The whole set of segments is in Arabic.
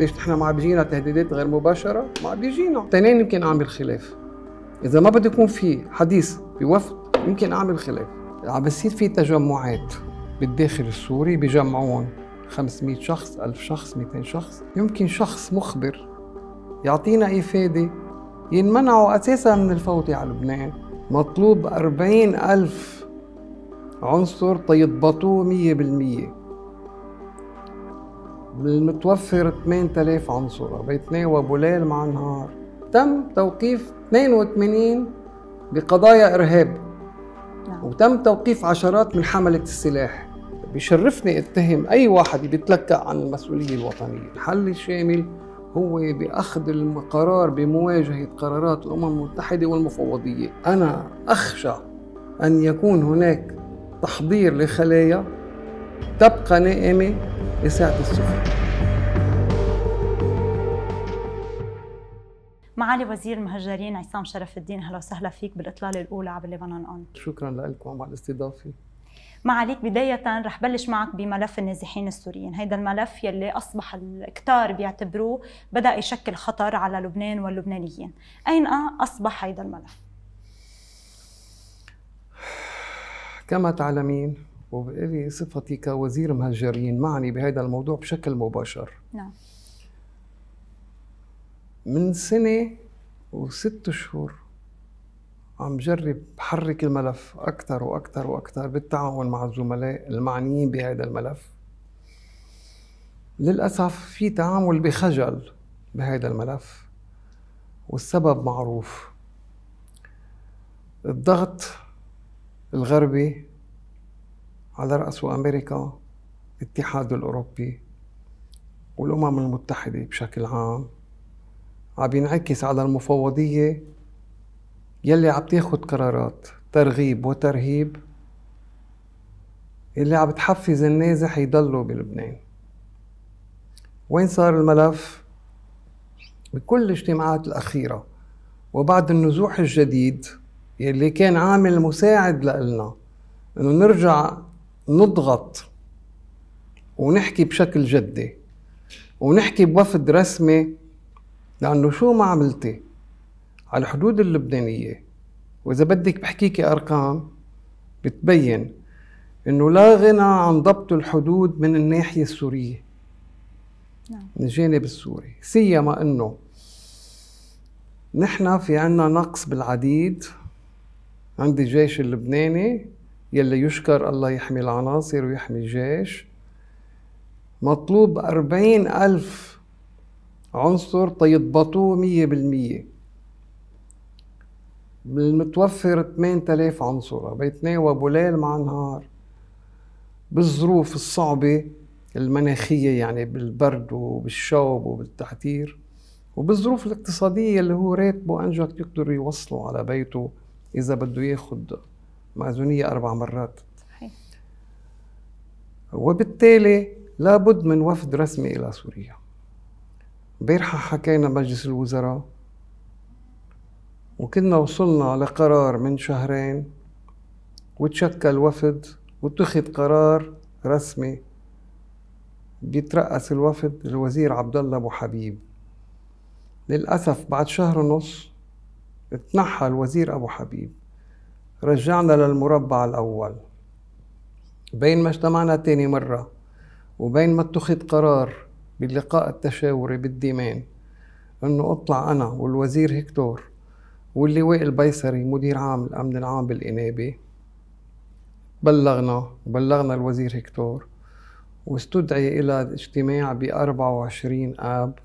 ليش نحن ما بيجينا تهديدات غير مباشره؟ ما بيجينا، تنين يمكن اعمل خلاف. اذا ما بده يكون في حديث بوفد يمكن اعمل خلاف. عم بصير في تجمعات بالداخل السوري بجمعون 500 شخص 1000 شخص 200 شخص يمكن شخص مخبر يعطينا إفادة ينمنعوا أساسا من الفوت على لبنان مطلوب 40 ألف عنصر تيضبطوه 100% المتوفر 8000 عنصر بيتناوبوا ليل مع نهار تم توقيف 82 بقضايا إرهاب نعم. وتم توقيف عشرات من حملة السلاح بيشرفني اتهم أي واحد بيتلكأ عن المسؤولية الوطنية الحل الشامل هو بأخذ القرار بمواجهة قرارات الأمم المتحدة والمفوضية أنا أخشى أن يكون هناك تحضير لخلايا تبقى نائمة لساعة الصبح معالي وزير المهجرين عصام شرف الدين اهلا وسهلا فيك بالاطلاله الاولى على لبنان اون شكرا لكم على الاستضافه معاليك بداية رح بلش معك بملف النازحين السوريين هيدا الملف يلي أصبح الكتار بيعتبروه بدأ يشكل خطر على لبنان واللبنانيين أين أصبح هيدا الملف؟ كما تعلمين وبإلي صفتي كوزير مهجرين معني بهذا الموضوع بشكل مباشر نعم من سنة وست شهور عم جرب حرك الملف أكثر وأكثر وأكثر بالتعاون مع الزملاء المعنيين بهذا الملف للأسف في تعامل بخجل بهذا الملف والسبب معروف الضغط الغربي على رأسه أمريكا الاتحاد الأوروبي والأمم المتحدة بشكل عام عم ينعكس على المفوضية يلي عم تاخد قرارات ترغيب وترهيب اللي عم تحفز النازح يضلوا بلبنان وين صار الملف بكل الاجتماعات الأخيرة وبعد النزوح الجديد يلي كان عامل مساعد لنا انه نرجع نضغط ونحكي بشكل جدي ونحكي بوفد رسمي لأنه شو ما عملتي على الحدود اللبنانية وإذا بدك بحكيكي أرقام بتبين إنه لا غنى عن ضبط الحدود من الناحية السورية نعم. من الجانب السوري سيما إنه نحن في عنا نقص بالعديد عند الجيش اللبناني يلي يشكر الله يحمي العناصر ويحمي الجيش مطلوب أربعين ألف عنصر تيضبطوه مية بالمية بالمتوفر 8000 عنصر بيتناوبوا ليل مع نهار بالظروف الصعبة المناخية يعني بالبرد وبالشوب وبالتحتير وبالظروف الاقتصادية اللي هو راتبه أنجك يقدر يوصله على بيته إذا بده ياخد مأذونية أربع مرات صحيح وبالتالي لابد من وفد رسمي إلى سوريا بيرحى حكينا مجلس الوزراء وكنا وصلنا لقرار من شهرين وتشكل وفد واتخذ قرار رسمي بيترأس الوفد الوزير عبد الله ابو حبيب للأسف بعد شهر ونص تنحى الوزير ابو حبيب رجعنا للمربع الأول بين ما اجتمعنا تاني مرة وبين ما اتخذ قرار باللقاء التشاوري بالديمان انه اطلع انا والوزير هكتور واللواء البيصري مدير عام الامن العام بالانابه بلغنا بلغنا الوزير هكتور واستدعي الى اجتماع ب 24 اب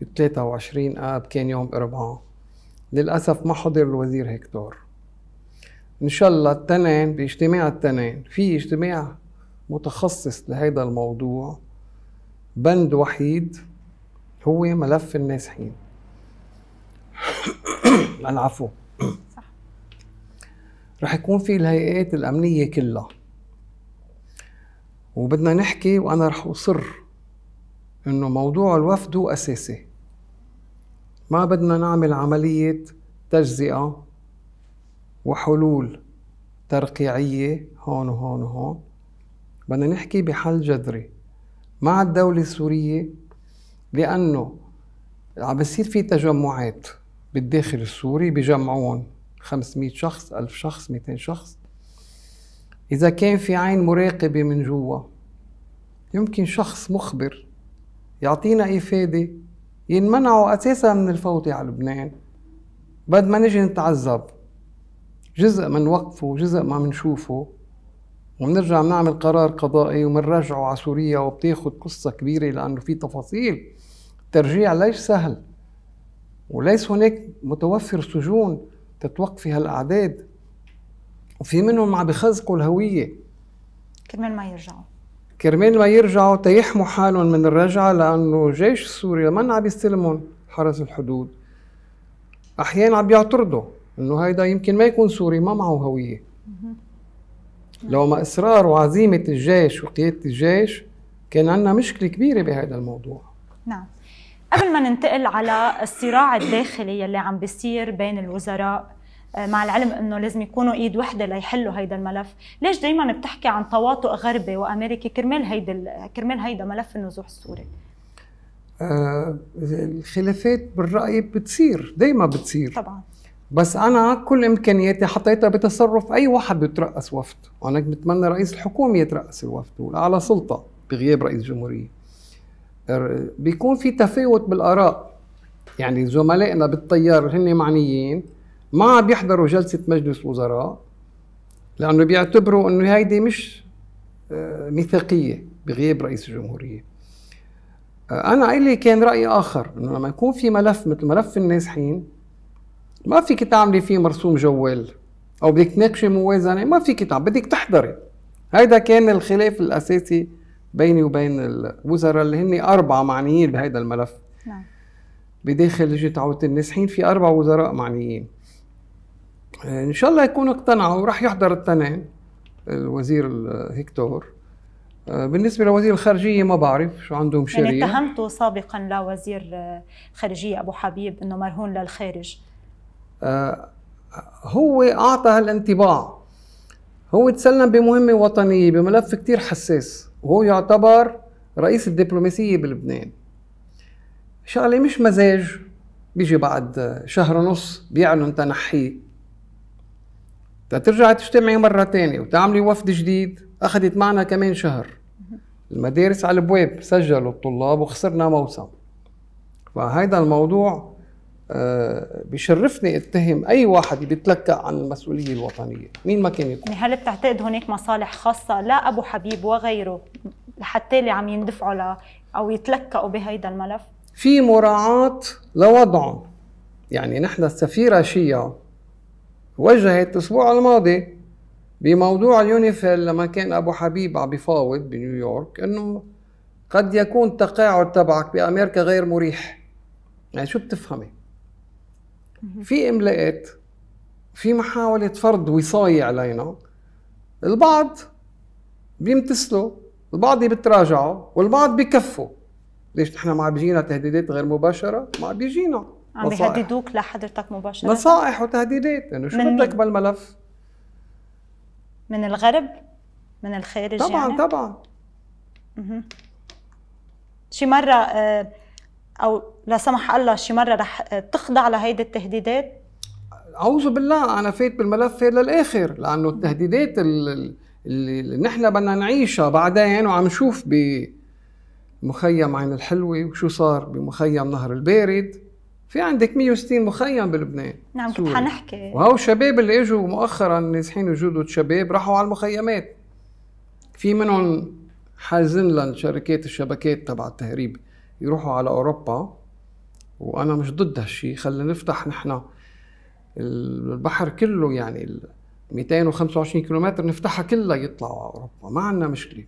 ب 23 اب كان يوم اربعاء للاسف ما حضر الوزير هكتور ان شاء الله التنين باجتماع التنين في اجتماع متخصص لهذا الموضوع بند وحيد هو ملف النازحين العفو صح رح يكون في الهيئات الامنيه كلها وبدنا نحكي وانا رح اصر انه موضوع الوفد هو اساسي ما بدنا نعمل عمليه تجزئه وحلول ترقيعية هون وهون وهون بدنا نحكي بحل جذري مع الدولة السورية لأنه عم بصير في تجمعات بالداخل السوري بجمعون 500 شخص 1000 شخص 200 شخص إذا كان في عين مراقبة من جوا يمكن شخص مخبر يعطينا إفادة ينمنعوا أساسا من الفوت على لبنان بعد ما نجي نتعذب جزء من وقفه وجزء ما منشوفه وبنرجع بنعمل قرار قضائي وبنرجعه على سوريا وبتاخذ قصة كبيرة لأنه في تفاصيل ترجيع ليش سهل وليس هناك متوفر سجون تتوقفي هالأعداد وفي منهم عم بخزقوا الهوية كرمال ما يرجعوا كرمال ما يرجعوا تيحموا حالهم من الرجعة لأنه الجيش السوري ما عم يستلمهم حرس الحدود أحيانا عم بيعترضوا انه هيدا يمكن ما يكون سوري ما معه هويه لو ما اصرار وعزيمه الجيش وقياده الجيش كان عندنا مشكله كبيره بهذا الموضوع نعم قبل ما ننتقل على الصراع الداخلي يلي عم بيصير بين الوزراء آه، مع العلم انه لازم يكونوا ايد وحده ليحلوا هيدا الملف، ليش دائما بتحكي عن تواطؤ غربي وامريكي كرمال هيدا كرمال هيدا ملف النزوح السوري؟ آه الخلافات بالراي بتصير دائما بتصير طبعا بس انا كل امكانياتي حطيتها بتصرف اي واحد بيترأس وفد وانا بتمنى رئيس الحكومه يترأس الوفد والاعلى سلطه بغياب رئيس جمهوريه بيكون في تفاوت بالاراء يعني زملائنا بالتيار اللي هن معنيين ما عم يحضروا جلسه مجلس وزراء لانه بيعتبروا انه هيدي مش أه، ميثاقيه بغياب رئيس الجمهوريه أه، انا الي كان راي اخر انه لما يكون في ملف مثل ملف النازحين ما فيك تعملي فيه مرسوم جوال او بدك تناقشي موازنه ما فيك تعمل بدك تحضري هيدا كان الخلاف الاساسي بيني وبين الوزراء اللي هن اربعه معنيين بهيدا الملف نعم بداخل لجنه عوده النازحين في اربع وزراء معنيين ان شاء الله يكونوا اقتنعوا وراح يحضر التنين الوزير هكتور بالنسبه لوزير الخارجيه ما بعرف شو عندهم شريه يعني اتهمته سابقا لوزير خارجيه ابو حبيب انه مرهون للخارج آه، هو اعطى هالانطباع هو تسلم بمهمه وطنيه بملف كتير حساس وهو يعتبر رئيس الدبلوماسيه بلبنان شغله مش مزاج بيجي بعد شهر ونص بيعلن تنحيه ترجع تجتمعي مرة تانية وتعملي وفد جديد أخذت معنا كمان شهر المدارس على البواب سجلوا الطلاب وخسرنا موسم فهيدا الموضوع آه، بشرفني اتهم اي واحد بيتلكأ عن المسؤوليه الوطنيه مين ما كان يكون يعني هل بتعتقد هناك مصالح خاصه لا ابو حبيب وغيره لحتى اللي عم يندفعوا ل او يتلكأوا بهيدا الملف في مراعاه لوضعهم يعني نحن السفيره شيا وجهت الاسبوع الماضي بموضوع اليونيفيل لما كان ابو حبيب عم بفاوض بنيويورك انه قد يكون التقاعد تبعك بامريكا غير مريح يعني شو بتفهمي في املاءات في محاولة فرض وصاية علينا البعض بيمتثلوا البعض بيتراجعوا والبعض بيكفوا ليش نحن ما بيجينا تهديدات غير مباشرة ما بيجينا عم بيهددوك لحضرتك مباشرة نصائح وتهديدات انه شو بدك بالملف من الغرب من الخارج طبعا يعني؟ طبعا شي مرة آه او لا سمح الله شي مره رح تخضع لهيدي التهديدات اعوذ بالله انا فيت بالملف للاخر لانه التهديدات اللي نحن بدنا نعيشها بعدين وعم نشوف بمخيم عين الحلوه وشو صار بمخيم نهر البارد في عندك 160 مخيم بلبنان نعم كنت حنحكي وهو الشباب اللي اجوا مؤخرا نازحين جدد شباب راحوا على المخيمات في منهم حازن لشركات شركات الشبكات تبع التهريب يروحوا على اوروبا وانا مش ضد هالشيء خلينا نفتح نحن البحر كله يعني 225 كيلومتر نفتحها كلها يطلعوا على اوروبا ما عندنا مشكله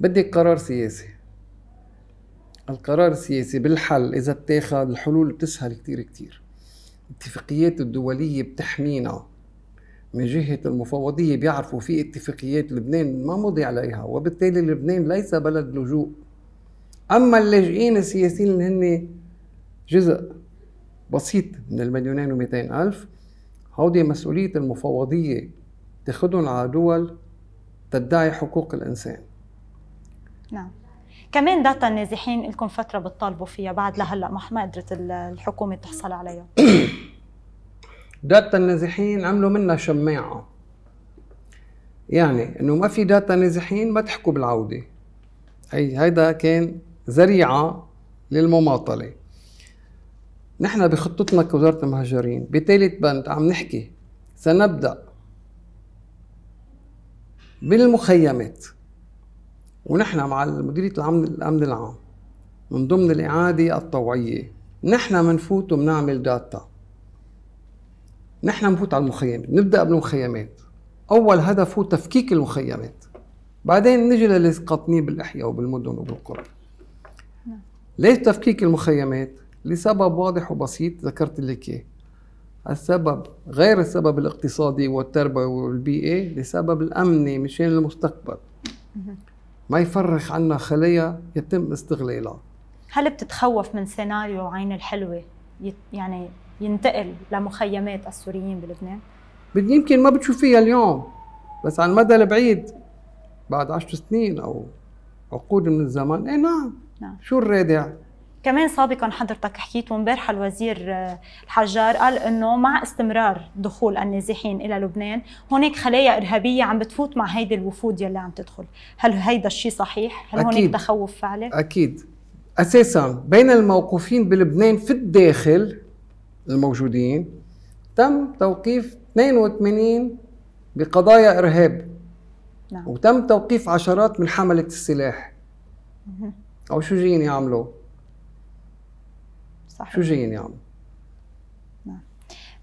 بدك قرار سياسي القرار السياسي بالحل اذا اتاخذ الحلول بتسهل كثير كثير الاتفاقيات الدوليه بتحمينا من جهة المفوضية بيعرفوا في اتفاقيات لبنان ما مضي عليها وبالتالي لبنان ليس بلد لجوء اما اللاجئين السياسيين اللي هن جزء بسيط من المليونين و ألف هودي مسؤولية المفوضية تاخدهم على دول تدعي حقوق الإنسان نعم كمان داتا النازحين لكم فترة بتطالبوا فيها بعد لهلا ما قدرت الحكومة تحصل عليها داتا النازحين عملوا منا شماعة يعني انه ما في داتا نازحين ما تحكوا بالعودة هي هيدا كان ذريعه للمماطله نحن بخطتنا كوزاره المهجرين بتالت بند عم نحكي سنبدا بالمخيمات ونحن مع مديريه الامن الامن العام من ضمن الاعاده الطوعيه نحن منفوت وبنعمل داتا نحن بنفوت على المخيمات نبدا بالمخيمات اول هدف هو تفكيك المخيمات بعدين نجي للي بالاحياء وبالمدن وبالقرى ليش تفكيك المخيمات؟ لسبب واضح وبسيط ذكرت لك اياه السبب غير السبب الاقتصادي والتربوي والبيئي لسبب الأمني مشان المستقبل ما يفرخ عنا خلية يتم استغلالها هل بتتخوف من سيناريو عين الحلوة يعني ينتقل لمخيمات السوريين بلبنان؟ يمكن ما بتشوفيها اليوم بس على المدى البعيد بعد عشر سنين أو عقود من الزمن اي نعم نعم. شو الرادع؟ كمان سابقا حضرتك حكيت وامبارح الوزير آه، الحجار قال انه مع استمرار دخول النازحين الى لبنان هناك خلايا ارهابيه عم بتفوت مع هيدي الوفود يلي عم تدخل هل هيدا الشيء صحيح هل أكيد. هناك تخوف فعلي اكيد اساسا بين الموقوفين بلبنان في الداخل الموجودين تم توقيف 82 بقضايا ارهاب نعم. وتم توقيف عشرات من حمله السلاح او شو جايين يعملوا صح شو جايين يعملوا نعم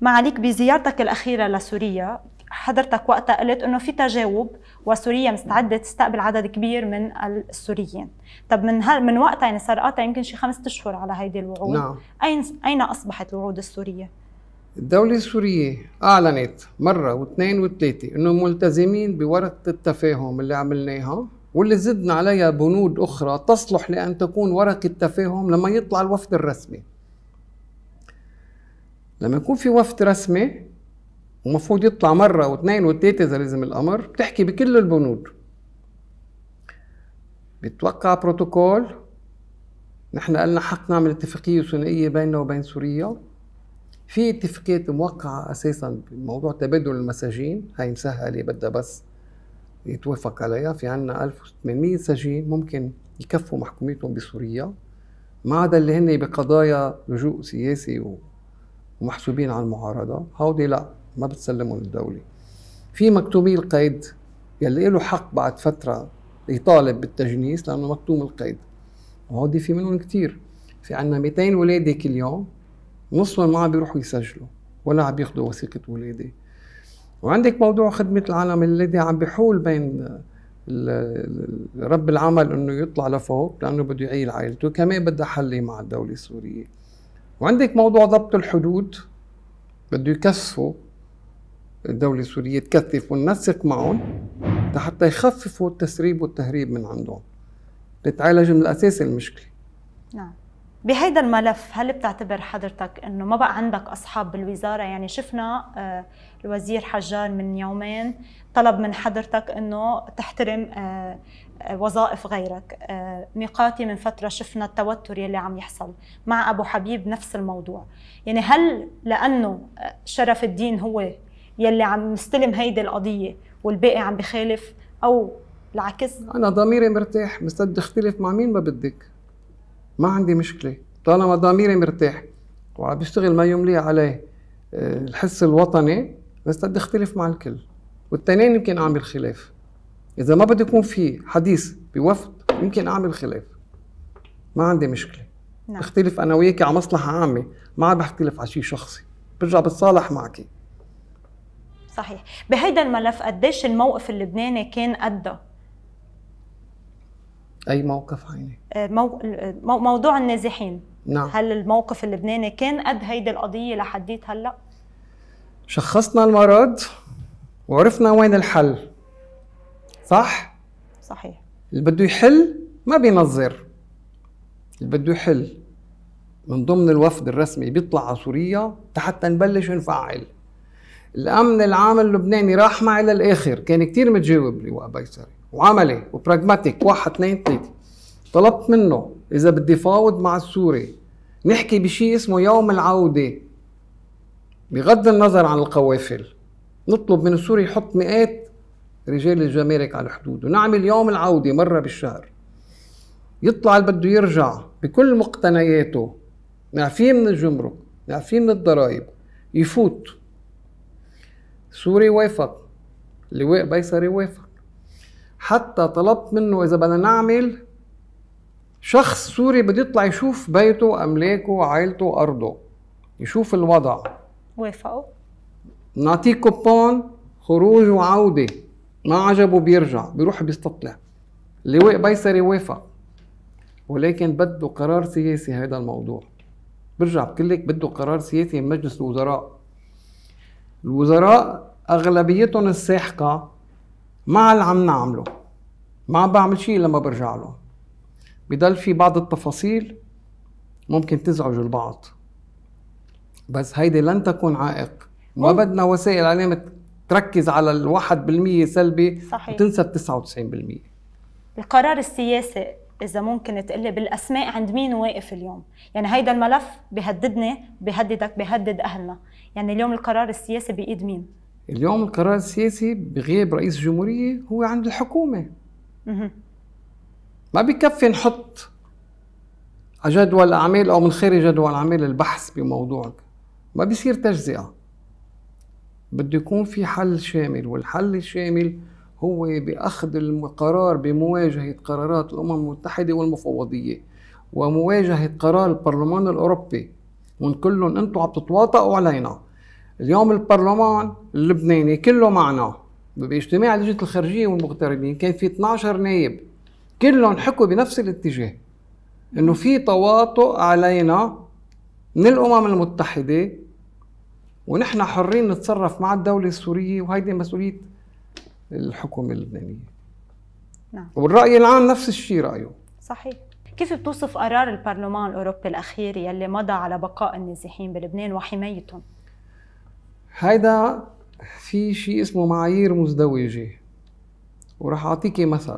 ما عليك بزيارتك الاخيره لسوريا حضرتك وقتها قلت انه في تجاوب وسوريا مستعده تستقبل عدد كبير من السوريين طب من هل من وقتها يعني صار قطع يمكن شي خمسة اشهر على هيدي الوعود نعم. اين اين اصبحت الوعود السوريه الدولة السورية أعلنت مرة واثنين وثلاثة إنه ملتزمين بورقة التفاهم اللي عملناها واللي زدنا عليها بنود أخرى تصلح لأن تكون ورقة تفاهم لما يطلع الوفد الرسمي لما يكون في وفد رسمي ومفروض يطلع مرة واثنين وثلاثة إذا لازم الأمر بتحكي بكل البنود بتوقع بروتوكول نحن قلنا حق نعمل اتفاقية ثنائية بيننا وبين سوريا في اتفاقيات موقعة أساسا بموضوع تبادل المساجين هاي مسهلة بدها بس يتوافق عليها في عندنا 1800 سجين ممكن يكفوا محكوميتهم بسوريا ما عدا اللي هن بقضايا لجوء سياسي ومحسوبين على المعارضة هودي لا ما بتسلمهم الدولة في مكتومي القيد يلي له حق بعد فترة يطالب بالتجنيس لأنه مكتوم القيد وهودي في منهم كتير في عنا 200 ولادة كل يوم نصهم ما عم بيروحوا يسجلوا ولا عم بياخذوا وثيقة ولادة وعندك موضوع خدمة العالم الذي عم بحول بين رب العمل انه يطلع لفوق لانه بده يعيل عائلته كمان بدها حل مع الدوله السوريه وعندك موضوع ضبط الحدود بده يكثفوا الدوله السوريه تكثف وننسق معهم لحتى يخففوا التسريب والتهريب من عندهم لتعالج من الاساس المشكله نعم بهيدا الملف هل بتعتبر حضرتك انه ما بقى عندك اصحاب بالوزاره يعني شفنا آه، الوزير حجار من يومين طلب من حضرتك انه تحترم آه، آه، وظائف غيرك ميقاتي من فتره شفنا التوتر يلي عم يحصل مع ابو حبيب نفس الموضوع يعني هل لانه شرف الدين هو يلي عم مستلم هيدي القضيه والباقي عم بخالف او العكس انا ضميري مرتاح مستد اختلف مع مين ما بدك ما عندي مشكله طالما ضميري مرتاح وعم بيشتغل ما يملي عليه آه، الحس الوطني بس بدي اختلف مع الكل والتنين يمكن اعمل خلاف اذا ما بده يكون في حديث بوفد يمكن اعمل خلاف ما عندي مشكله نعم. اختلف انا وياك على مصلحه عامه ما عم بختلف على شيء شخصي برجع بتصالح معك صحيح بهيدا الملف قديش الموقف اللبناني كان قده اي موقف عيني آه، آه، مو... موضوع النازحين نعم هل الموقف اللبناني كان قد هيدي القضيه لحديت هلا شخصنا المرض وعرفنا وين الحل صح صحيح اللي بده يحل ما بينظر اللي بده يحل من ضمن الوفد الرسمي بيطلع على سوريا حتى نبلش نفعل الامن العام اللبناني راح معي للاخر كان كثير متجاوب لواء بيسري وعملي وبراجماتيك واحد اثنين ثلاثة طلبت منه إذا بدي فاوض مع السوري نحكي بشيء اسمه يوم العودة بغض النظر عن القوافل نطلب من السوري يحط مئات رجال الجمارك على الحدود ونعمل يوم العودة مرة بالشهر يطلع اللي بده يرجع بكل مقتنياته نعفيه من الجمرك نعفيه من الضرائب يفوت سوري وافق لواء بيصري وافق حتى طلبت منه اذا بدنا نعمل شخص سوري بده يطلع يشوف بيته املاكه عائلته ارضه يشوف الوضع وافقوا نعطيه كوبون خروج وعوده ما عجبه بيرجع بيروح بيستطلع اللواء بيسري وافق ولكن بده قرار سياسي هذا الموضوع برجع بقول لك بده قرار سياسي من مجلس الوزراء الوزراء اغلبيتهم الساحقه مع اللي عم نعمله ما عم بعمل شيء لما برجع له بضل في بعض التفاصيل ممكن تزعج البعض بس هيدي لن تكون عائق ما بدنا وسائل علامة تركز على الواحد بالمية سلبي صحيح. وتنسى التسعة وتسعين بالمية القرار السياسي إذا ممكن تقلي بالأسماء عند مين واقف اليوم يعني هيدا الملف بيهددني بيهددك بيهدد أهلنا يعني اليوم القرار السياسي بإيد مين اليوم القرار السياسي بغياب رئيس الجمهورية هو عند الحكومة ما بكفي نحط جدول أعمال أو من خارج جدول أعمال البحث بموضوع ما بيصير تجزئة بده يكون في حل شامل والحل الشامل هو بأخذ القرار بمواجهة قرارات الأمم المتحدة والمفوضية ومواجهة قرار البرلمان الأوروبي وان كلهم أنتم عم تتواطئوا علينا اليوم البرلمان اللبناني كله معنا باجتماع لجنه الخارجيه والمغتربين كان في 12 نائب كلهم حكوا بنفس الاتجاه انه في تواطؤ علينا من الامم المتحده ونحن حرين نتصرف مع الدوله السوريه وهيدي مسؤوليه الحكومه اللبنانيه نعم والراي العام نفس الشيء رايه صحيح كيف بتوصف قرار البرلمان الاوروبي الاخير يلي مضى على بقاء النازحين بلبنان وحمايتهم هيدا في شيء اسمه معايير مزدوجة وراح أعطيكي مثل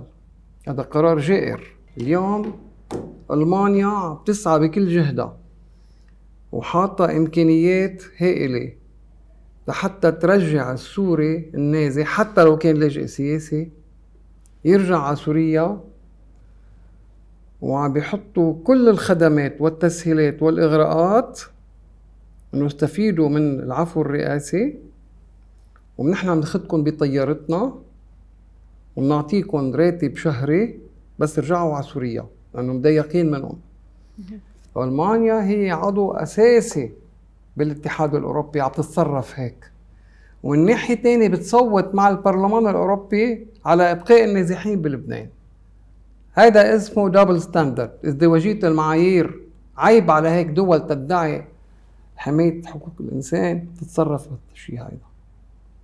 هذا قرار جائر اليوم ألمانيا عم تسعى بكل جهدها وحاطة إمكانيات هائلة لحتى ترجع السوري النازي حتى لو كان لاجئ سياسي يرجع على سوريا وعم بيحطوا كل الخدمات والتسهيلات والإغراءات انه استفيدوا من العفو الرئاسي ونحن عم ناخذكم بطيارتنا وبنعطيكم راتب شهري بس ارجعوا على سوريا لانه مضايقين منهم المانيا هي عضو اساسي بالاتحاد الاوروبي عم تتصرف هيك والناحيه الثانيه بتصوت مع البرلمان الاوروبي على ابقاء النازحين بلبنان هذا اسمه دبل ستاندرد ازدواجيه المعايير عيب على هيك دول تدعي حماية حقوق الإنسان تتصرف بالتشريع هيدا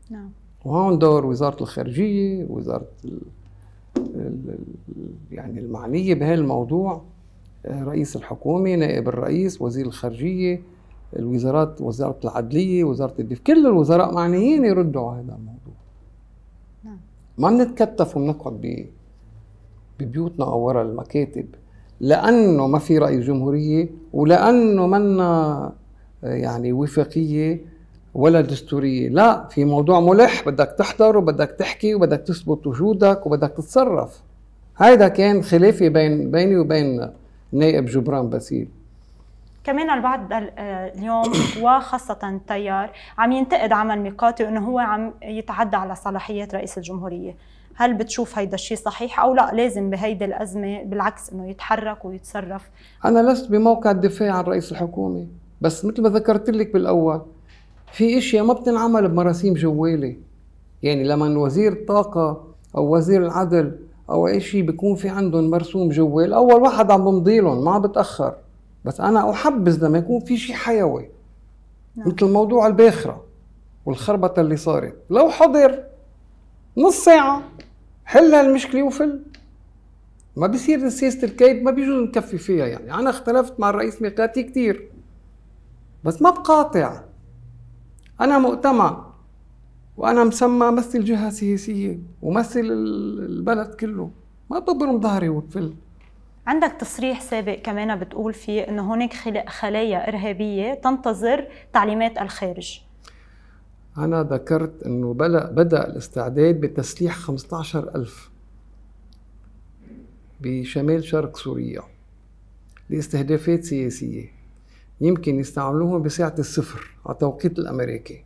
نعم وهون دور وزارة الخارجية وزارة ال... ال... يعني المعنية بهالموضوع آه، رئيس الحكومة نائب الرئيس وزير الخارجية الوزارات وزارة العدلية وزارة الدفاع كل الوزراء معنيين يردوا على هذا الموضوع نعم ما نتكتف ونقعد ب... ببيوتنا أو ورا المكاتب لأنه ما في رئيس جمهورية ولأنه منا يعني وفاقيه ولا دستوريه لا في موضوع ملح بدك تحضر وبدك تحكي وبدك تثبت وجودك وبدك تتصرف هيدا كان خلافي بين بيني وبين نائب جبران باسيل كمان البعض آه، اليوم وخاصة التيار عم ينتقد عمل ميقاتي انه هو عم يتعدى على صلاحيات رئيس الجمهورية هل بتشوف هيدا الشيء صحيح او لا لازم بهيدي الازمة بالعكس انه يتحرك ويتصرف انا لست بموقع الدفاع عن رئيس الحكومة بس مثل ما ذكرت لك بالاول في اشياء ما بتنعمل بمراسيم جواله يعني لما وزير الطاقه او وزير العدل او اي شيء بيكون في عندهم مرسوم جوال اول واحد عم بمضي لهم ما عم بتاخر بس انا احبذ لما يكون في شيء حيوي نعم. مثل موضوع الباخره والخربطه اللي صارت لو حضر نص ساعه حل هالمشكله وفل ما بصير سياسه الكيد ما بيجوز نكفي فيها يعني انا اختلفت مع الرئيس ميقاتي كثير بس ما بقاطع أنا مؤتمع وأنا مسمى مثل جهه سياسيه ومثل البلد كله ما ببرم ظهري وبفل عندك تصريح سابق كمان بتقول فيه انه هناك خلايا ارهابيه تنتظر تعليمات الخارج انا ذكرت انه بدا الاستعداد بتسليح 15000 بشمال شرق سوريا لاستهدافات سياسيه يمكن يستعملوهم بساعة الصفر على التوقيت الأمريكي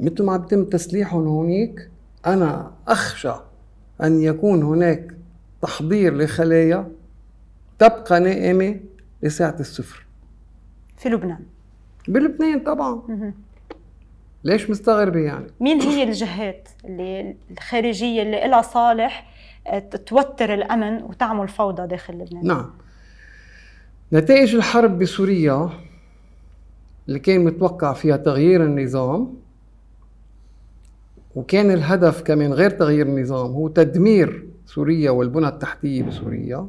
مثل ما بتم تسليحهم هونيك أنا أخشى أن يكون هناك تحضير لخلايا تبقى نائمة لساعة الصفر في لبنان بلبنان طبعا ليش مستغربة يعني؟ مين هي الجهات اللي الخارجية اللي لها صالح توتر الأمن وتعمل فوضى داخل لبنان؟ نعم نتائج الحرب بسوريا اللي كان متوقع فيها تغيير النظام وكان الهدف كمان غير تغيير النظام هو تدمير سوريا والبنى التحتية بسوريا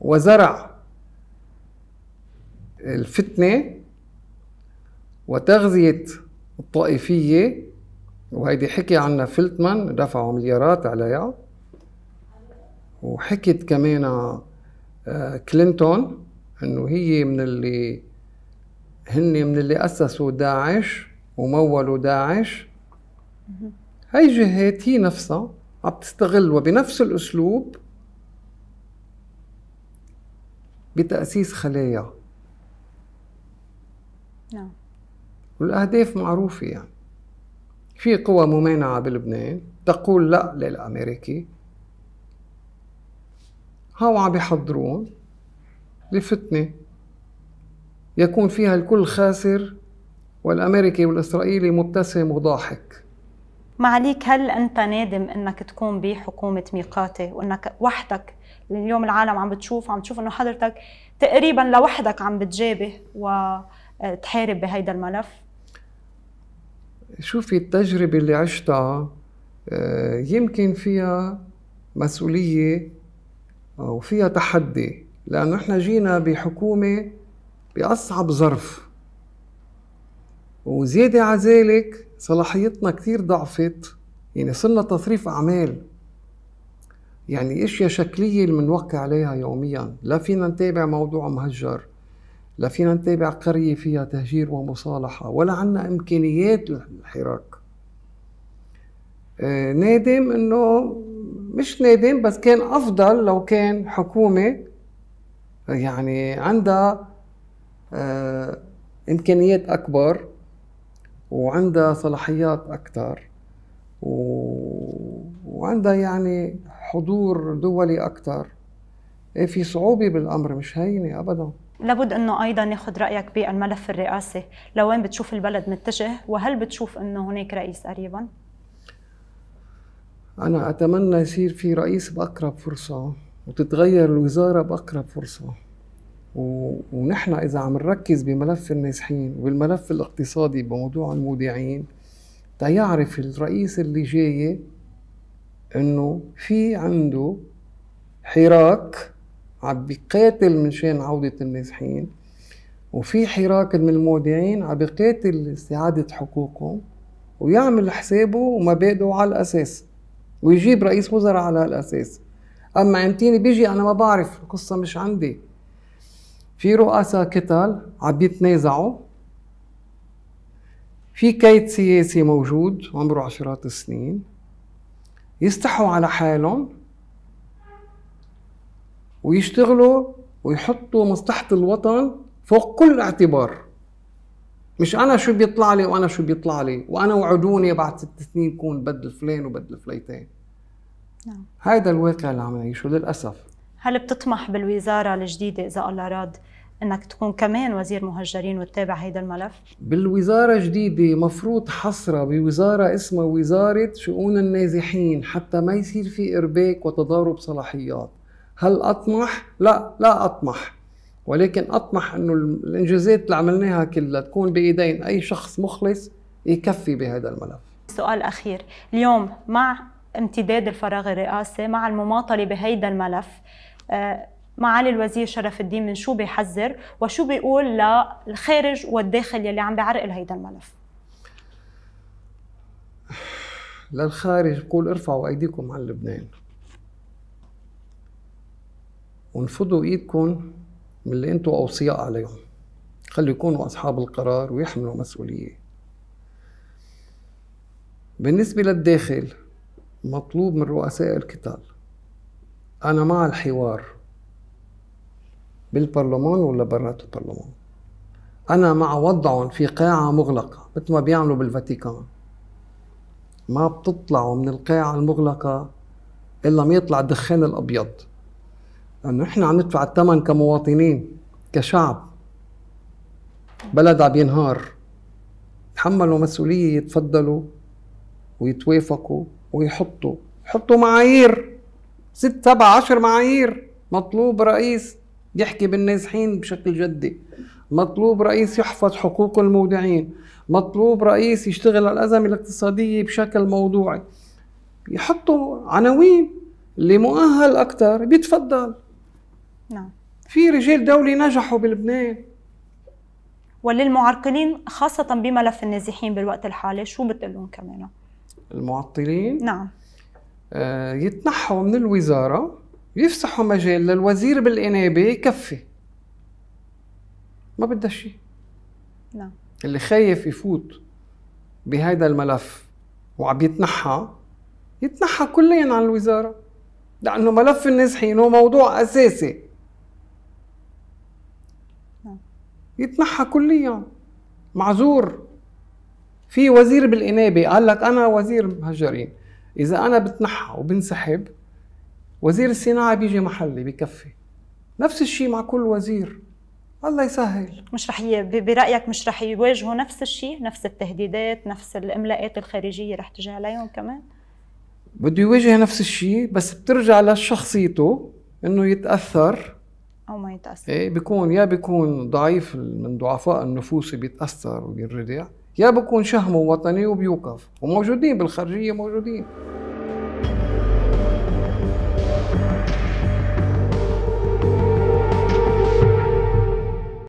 وزرع الفتنة وتغذية الطائفية وهيدي حكي عنها فلتمان دفعوا مليارات عليها وحكت كمان آه، كلينتون انه هي من اللي هن من اللي اسسوا داعش ومولوا داعش هاي جهات هي نفسها عم تستغل وبنفس الاسلوب بتاسيس خلايا نعم والاهداف معروفه يعني في قوى ممانعه بلبنان تقول لا للامريكي هاو عم بيحضرون لفتنة يكون فيها الكل خاسر والأمريكي والإسرائيلي مبتسم وضاحك ما عليك هل أنت نادم أنك تكون بحكومة ميقاتي وأنك وحدك اليوم العالم عم بتشوف عم تشوف أنه حضرتك تقريبا لوحدك عم بتجابه وتحارب بهيدا الملف شوفي التجربة اللي عشتها آه، يمكن فيها مسؤولية وفيها تحدي لأنه إحنا جينا بحكومة بأصعب ظرف وزيادة على ذلك صلاحيتنا كثير ضعفت يعني صرنا تصريف أعمال يعني اشياء شكليه اللي بنوقع عليها يوميا لا فينا نتابع موضوع مهجر لا فينا نتابع قريه فيها تهجير ومصالحه ولا عنا امكانيات للحراك آه، نادم انه مش نادم بس كان افضل لو كان حكومه يعني عندها آه امكانيات اكبر وعندها صلاحيات اكثر و... وعندها يعني حضور دولي اكثر إيه، في صعوبه بالامر مش هينه ابدا لابد انه ايضا ناخذ رايك بالملف الرئاسي لوين بتشوف البلد متجه وهل بتشوف انه هناك رئيس قريبا أنا أتمنى يصير في رئيس بأقرب فرصة وتتغير الوزارة بأقرب فرصة و... ونحن إذا عم نركز بملف النازحين وبالملف الاقتصادي بموضوع المودعين تيعرف الرئيس اللي جاي انه في عنده حراك عم بيقاتل من شان عودة النازحين وفي حراك من المودعين عم بيقاتل استعادة حقوقهم ويعمل حسابه ومبادئه على الأساس ويجيب رئيس وزراء على هالاساس اما انتيني بيجي انا ما بعرف القصه مش عندي في رؤساء كتل عم يتنازعوا في كيت سياسي موجود عمره عشرات السنين يستحوا على حالهم ويشتغلوا ويحطوا مصلحة الوطن فوق كل اعتبار مش انا شو بيطلع لي وانا شو بيطلع لي وانا وعدوني بعد ست سنين كون بدل فلان وبدل فليتين نعم هذا الواقع اللي عم نعيشه للاسف هل بتطمح بالوزاره الجديده اذا الله راد انك تكون كمان وزير مهجرين وتتابع هيدا الملف؟ بالوزاره الجديده مفروض حصره بوزاره اسمها وزاره شؤون النازحين حتى ما يصير في ارباك وتضارب صلاحيات، هل اطمح؟ لا لا اطمح، ولكن اطمح انه الانجازات اللي عملناها كلها تكون بايدين اي شخص مخلص يكفي بهذا الملف. سؤال اخير، اليوم مع امتداد الفراغ الرئاسي مع المماطله بهيدا الملف آه، معالي الوزير شرف الدين من شو بيحذر وشو بيقول للخارج والداخل يلي عم بيعرقل هيدا الملف للخارج بقول ارفعوا ايديكم عن لبنان وانفضوا ايدكم من اللي انتم اوصياء عليهم خلوا يكونوا اصحاب القرار ويحملوا مسؤوليه بالنسبه للداخل مطلوب من رؤساء القتال انا مع الحوار بالبرلمان ولا برات البرلمان انا مع وضعهم في قاعه مغلقه مثل ما بيعملوا بالفاتيكان ما بتطلعوا من القاعه المغلقه الا ما يطلع الدخان الابيض لانه نحن عم ندفع الثمن كمواطنين كشعب بلد عم ينهار تحملوا مسؤوليه يتفضلوا ويتوافقوا ويحطوا حطوا معايير ست سبع عشر معايير مطلوب رئيس يحكي بالنازحين بشكل جدي مطلوب رئيس يحفظ حقوق المودعين مطلوب رئيس يشتغل على الأزمة الاقتصادية بشكل موضوعي يحطوا عناوين اللي مؤهل أكثر بيتفضل نعم في رجال دولي نجحوا بلبنان وللمعرقلين خاصة بملف النازحين بالوقت الحالي شو بتقولون كمان؟ المعطلين؟ نعم آه يتنحوا من الوزارة يفسحوا مجال للوزير بالإنابة يكفي ما بدها شيء نعم اللي خايف يفوت بهذا الملف وعم يتنحى يتنحى كليا عن الوزارة لأنه ملف النازحين هو موضوع أساسي يتنحى كليا معذور في وزير بالإنابة قال لك أنا وزير مهجرين إذا أنا بتنحى وبنسحب وزير الصناعة بيجي محلي بكفي نفس الشيء مع كل وزير الله يسهل مش رح ي... برايك مش رح يواجهوا نفس الشيء نفس التهديدات نفس الاملاءات الخارجيه رح تجي عليهم كمان بده يواجه نفس الشيء بس بترجع لشخصيته انه يتاثر او ما يتاثر ايه بيكون يا بيكون ضعيف من ضعفاء النفوس بيتاثر وبينردع يا بيكون شهمه وطني وبيوقف وموجودين بالخارجيه موجودين